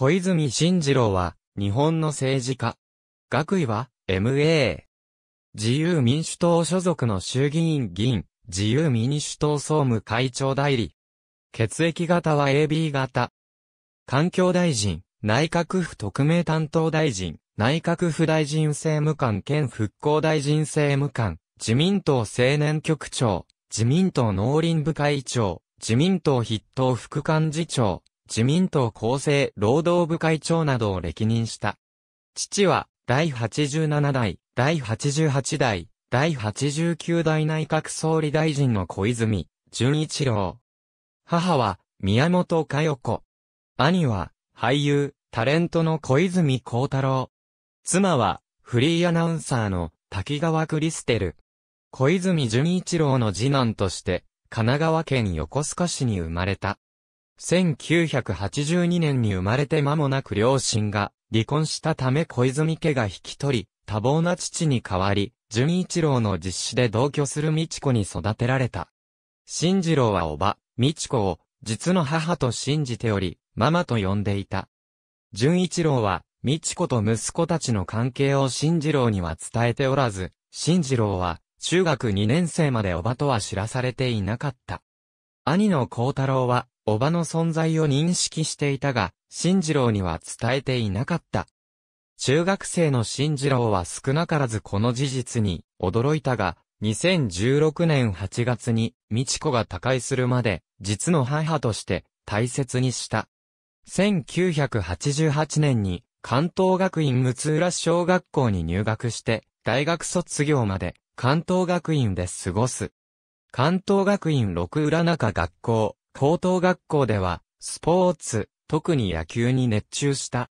小泉進次郎は、日本の政治家。学位は、MA。自由民主党所属の衆議院議員、自由民主党総務会長代理。血液型は AB 型。環境大臣、内閣府特命担当大臣、内閣府大臣政務官兼復興大臣政務官、自民党青年局長、自民党農林部会長、自民党筆頭副幹事長、自民党厚生労働部会長などを歴任した。父は、第87代、第88代、第89代内閣総理大臣の小泉、純一郎。母は、宮本佳代子。兄は、俳優、タレントの小泉孝太郎。妻は、フリーアナウンサーの滝川クリステル。小泉純一郎の次男として、神奈川県横須賀市に生まれた。1982年に生まれて間もなく両親が離婚したため小泉家が引き取り、多忙な父に代わり、純一郎の実施で同居する美智子に育てられた。新次郎はおば、美智子を実の母と信じており、ママと呼んでいた。純一郎は、美智子と息子たちの関係を新次郎には伝えておらず、新次郎は、中学2年生までおばとは知らされていなかった。兄の幸太郎は、叔母の存在を認識していたが、新次郎には伝えていなかった。中学生の新次郎は少なからずこの事実に驚いたが、2016年8月に、美智子が他界するまで、実の母として大切にした。1988年に、関東学院六浦小学校に入学して、大学卒業まで関東学院で過ごす。関東学院六浦中学校、高等学校では、スポーツ、特に野球に熱中した。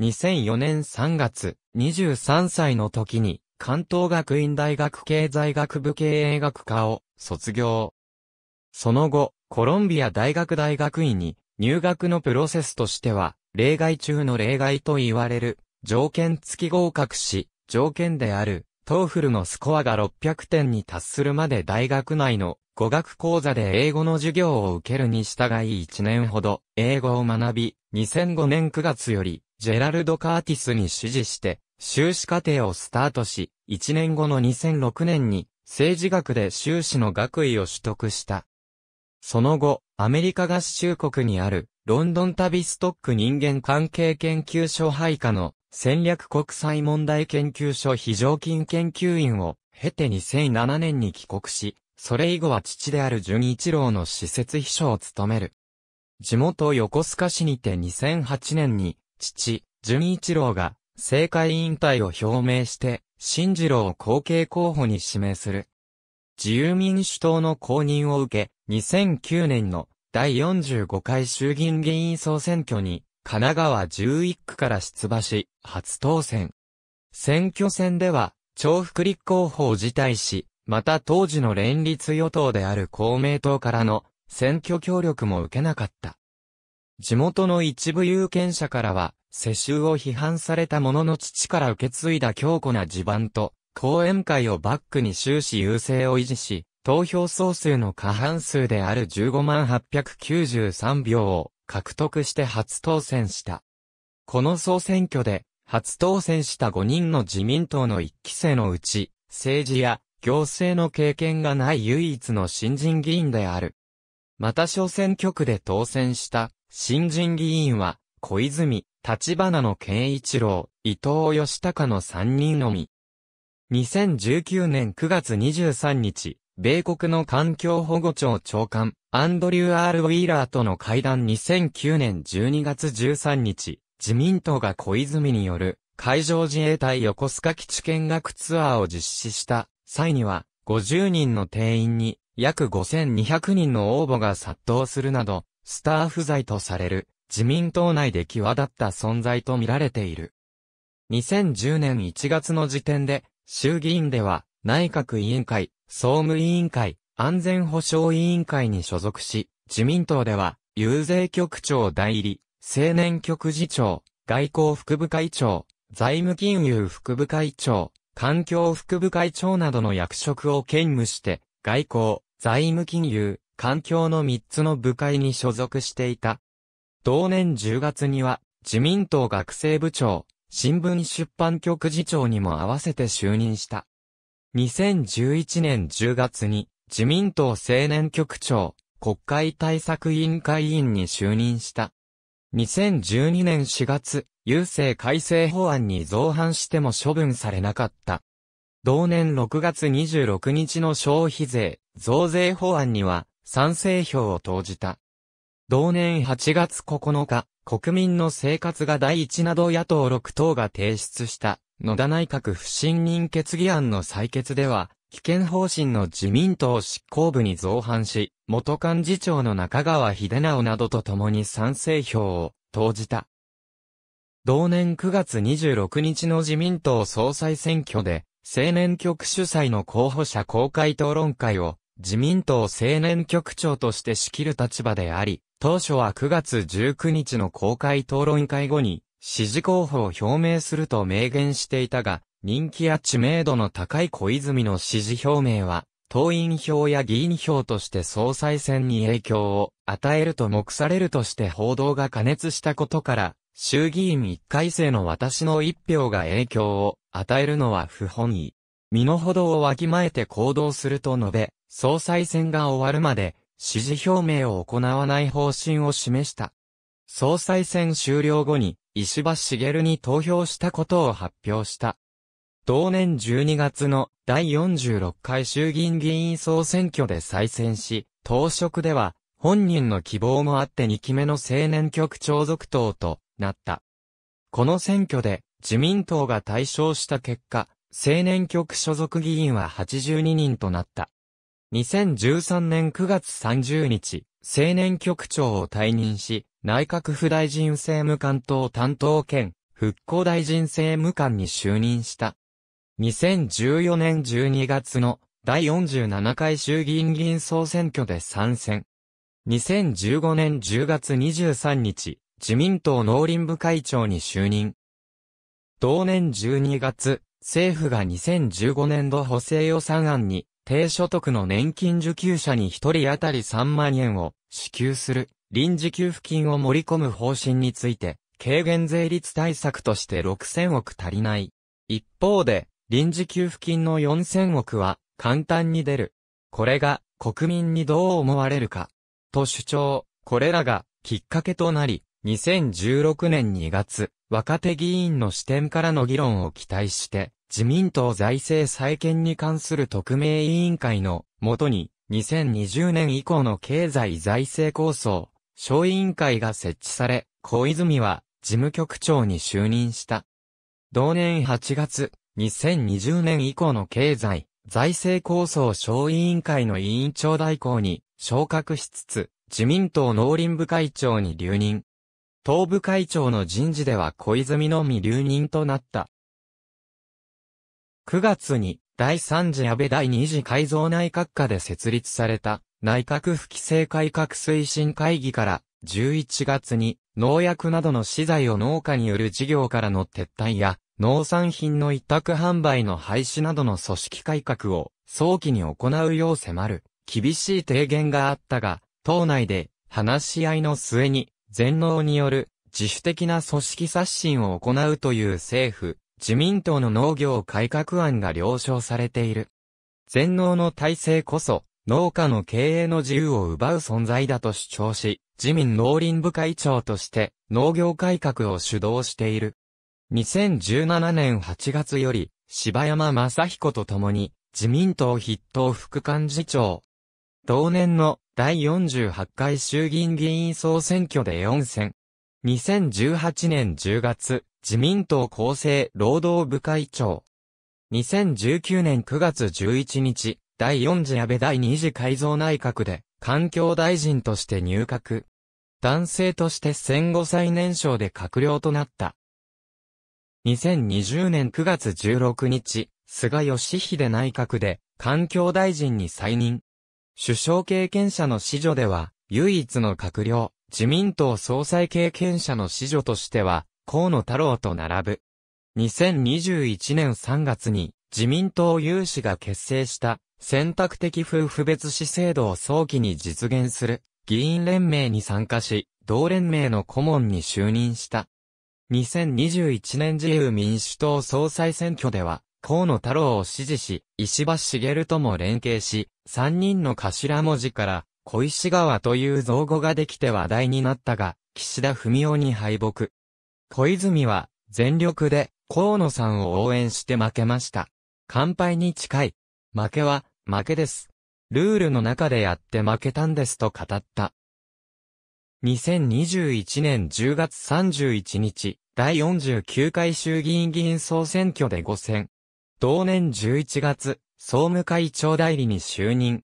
2004年3月、23歳の時に、関東学院大学経済学部経営学科を卒業。その後、コロンビア大学大学院に入学のプロセスとしては、例外中の例外と言われる、条件付き合格し、条件である、トーフルのスコアが600点に達するまで大学内の語学講座で英語の授業を受けるに従い1年ほど、英語を学び、2005年9月より、ジェラルド・カーティスに指示して、修士課程をスタートし、1年後の2006年に、政治学で修士の学位を取得した。その後、アメリカ合衆国にある、ロンドンタビストック人間関係研究所配下の戦略国際問題研究所非常勤研究員を経て2007年に帰国し、それ以後は父である淳一郎の施設秘書を務める。地元横須賀市にて2008年に、父、淳一郎が、政界引退を表明して、新次郎を後継候補に指名する。自由民主党の公認を受け、2009年の第45回衆議院議員総選挙に、神奈川11区から出馬し、初当選。選挙戦では、重複立候補を辞退し、また当時の連立与党である公明党からの選挙協力も受けなかった。地元の一部有権者からは、世襲を批判されたものの父から受け継いだ強固な地盤と、講演会をバックに終始優勢を維持し、投票総数の過半数である15万893票を獲得して初当選した。この総選挙で、初当選した5人の自民党の1期生のうち、政治や行政の経験がない唯一の新人議員である。また小選挙区で当選した新人議員は、小泉、立花の健一郎、伊藤義隆の3人のみ。2019年9月23日、米国の環境保護庁長官、アンドリュー・アール・ウィーラーとの会談2009年12月13日、自民党が小泉による海上自衛隊横須賀基地見学ツアーを実施した際には、50人の定員に、約5200人の応募が殺到するなど、スター不在とされる、自民党内で際立った存在と見られている。2010年1月の時点で、衆議院では、内閣委員会、総務委員会、安全保障委員会に所属し、自民党では、遊説局長代理、青年局次長、外交副部会長、財務金融副部会長、環境副部会長などの役職を兼務して、外交、財務金融、環境の3つの部会に所属していた。同年10月には、自民党学生部長、新聞出版局次長にも合わせて就任した。2011年10月に、自民党青年局長、国会対策委員会委員に就任した。2012年4月、郵政改正法案に造反しても処分されなかった。同年6月26日の消費税、増税法案には賛成票を投じた。同年8月9日、国民の生活が第一など野党6党が提出した野田内閣不信任決議案の採決では、危険方針の自民党執行部に造反し、元幹事長の中川秀直などと共に賛成票を投じた。同年9月26日の自民党総裁選挙で、青年局主催の候補者公開討論会を自民党青年局長として仕切る立場であり、当初は9月19日の公開討論会後に支持候補を表明すると明言していたが、人気や知名度の高い小泉の支持表明は、党員票や議員票として総裁選に影響を与えると目されるとして報道が加熱したことから、衆議院1回生の私の一票が影響を与えるのは不本意。身の程をわきまえて行動すると述べ、総裁選が終わるまで支持表明を行わない方針を示した。総裁選終了後に石破茂に投票したことを発表した。同年12月の第46回衆議院議員総選挙で再選し、当職では本人の希望もあって2期目の青年局長続投となった。この選挙で自民党が対象した結果、青年局所属議員は82人となった。2013年9月30日、青年局長を退任し、内閣府大臣政務官等担当兼、復興大臣政務官に就任した。2014年12月の第47回衆議院議員総選挙で参戦。2015年10月23日、自民党農林部会長に就任。同年12月、政府が2015年度補正予算案に、低所得の年金受給者に1人当たり3万円を支給する臨時給付金を盛り込む方針について、軽減税率対策として6000億足りない。一方で、臨時給付金の4000億は簡単に出る。これが国民にどう思われるか。と主張、これらがきっかけとなり、2016年2月、若手議員の視点からの議論を期待して、自民党財政再建に関する特命委員会のもとに、2020年以降の経済財政構想、小委員会が設置され、小泉は事務局長に就任した。同年8月、2020年以降の経済、財政構想小委員会の委員長代行に昇格しつつ、自民党農林部会長に留任。党部会長の人事では小泉のみ留任となった。9月に第3次安倍第2次改造内閣下で設立された内閣府規制改革推進会議から11月に農薬などの資材を農家による事業からの撤退や農産品の委託販売の廃止などの組織改革を早期に行うよう迫る厳しい提言があったが、党内で話し合いの末に全農による自主的な組織刷新を行うという政府、自民党の農業改革案が了承されている。全農の体制こそ、農家の経営の自由を奪う存在だと主張し、自民農林部会長として農業改革を主導している。2017年8月より、柴山正彦と共に、自民党筆頭副幹事長。同年の第48回衆議院議員総選挙で4選。2018年10月、自民党厚生労働部会長。2019年9月11日、第4次安倍第2次改造内閣で、環境大臣として入閣。男性として戦後最年少で閣僚となった。2020年9月16日、菅義偉内閣で、環境大臣に再任。首相経験者の子女では、唯一の閣僚、自民党総裁経験者の子女としては、河野太郎と並ぶ。2021年3月に、自民党有志が結成した、選択的夫婦別子制度を早期に実現する、議員連盟に参加し、同連盟の顧問に就任した。2021年自由民主党総裁選挙では、河野太郎を支持し、石破茂とも連携し、3人の頭文字から、小石川という造語ができて話題になったが、岸田文雄に敗北。小泉は、全力で、河野さんを応援して負けました。乾杯に近い。負けは、負けです。ルールの中でやって負けたんですと語った。2021年10月31日、第49回衆議院議員総選挙で5選。同年11月、総務会長代理に就任。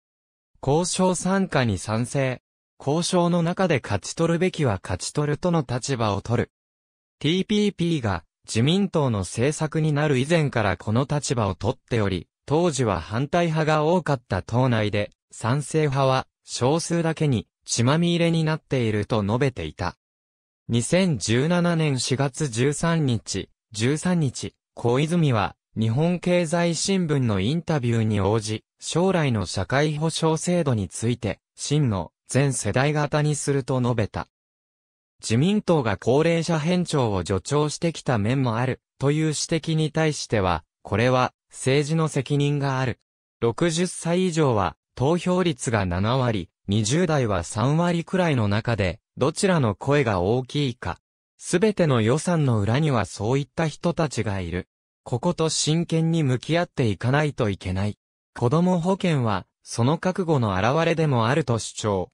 交渉参加に賛成。交渉の中で勝ち取るべきは勝ち取るとの立場を取る。TPP が自民党の政策になる以前からこの立場を取っており、当時は反対派が多かった党内で、賛成派は少数だけに血まみれになっていると述べていた。2017年4月13日、13日、小泉は、日本経済新聞のインタビューに応じ、将来の社会保障制度について、真の全世代型にすると述べた。自民党が高齢者変調を助長してきた面もある、という指摘に対しては、これは政治の責任がある。60歳以上は投票率が7割、20代は3割くらいの中で、どちらの声が大きいか。すべての予算の裏にはそういった人たちがいる。ここと真剣に向き合っていかないといけない。子供保険は、その覚悟の表れでもあると主張。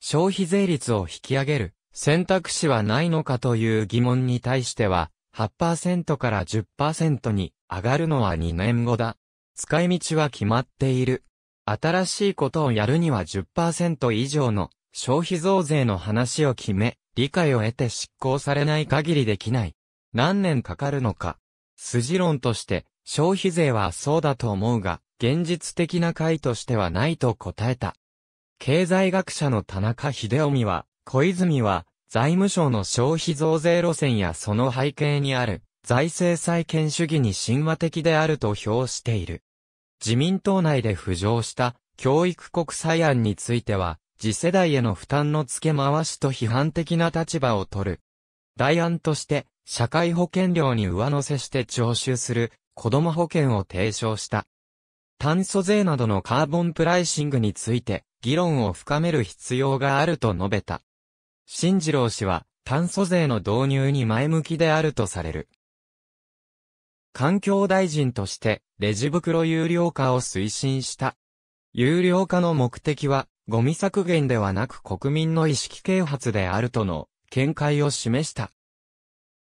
消費税率を引き上げる選択肢はないのかという疑問に対しては、8%から10%に上がるのは2年後だ。使い道は決まっている。新しいことをやるには10%以上の消費増税の話を決め、理解を得て執行されない限りできない。何年かかるのか。筋論として、消費税はそうだと思うが、現実的な回としてはないと答えた。経済学者の田中秀臣は、小泉は、財務省の消費増税路線やその背景にある、財政再建主義に神話的であると評している。自民党内で浮上した教育国際案については、次世代への負担の付け回しと批判的な立場を取る。代案として、社会保険料に上乗せして徴収する子供保険を提唱した。炭素税などのカーボンプライシングについて議論を深める必要があると述べた。新次郎氏は炭素税の導入に前向きであるとされる。環境大臣として、レジ袋有料化を推進した。有料化の目的は、ゴミ削減ではなく国民の意識啓発であるとの見解を示した。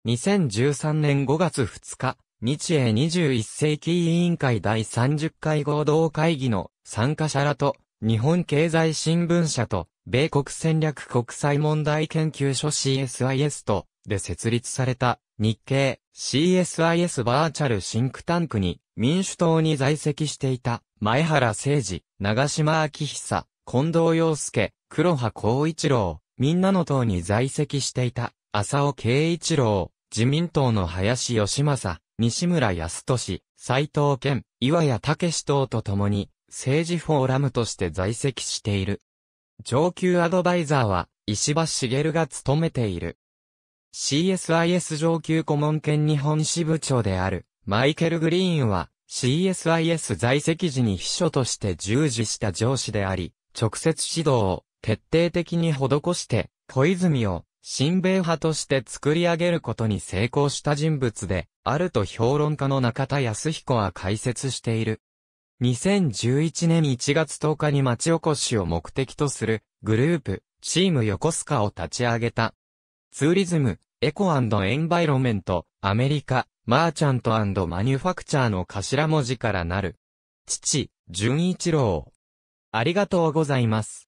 2013年5月2日、日英21世紀委員会第30回合同会議の参加者らと、日本経済新聞社と、米国戦略国際問題研究所 CSIS と、で設立された、日経 CSIS バーチャルシンクタンクに民主党に在籍していた前原誠二、長島昭久、近藤洋介、黒羽光一郎、みんなの党に在籍していた浅尾慶一郎、自民党の林義正、西村康俊、斎藤健、岩谷武党と共に政治フォーラムとして在籍している。上級アドバイザーは石破茂が務めている。CSIS 上級顧問兼日本支部長である、マイケル・グリーンは、CSIS 在籍時に秘書として従事した上司であり、直接指導を徹底的に施して、小泉を親米派として作り上げることに成功した人物で、あると評論家の中田康彦は解説している。2011年1月10日に町おこしを目的とするグループ、チーム横須賀を立ち上げた。ツーリズム、エコエンバイロメント、アメリカ、マーチャントマニュファクチャーの頭文字からなる。父、純一郎。ありがとうございます。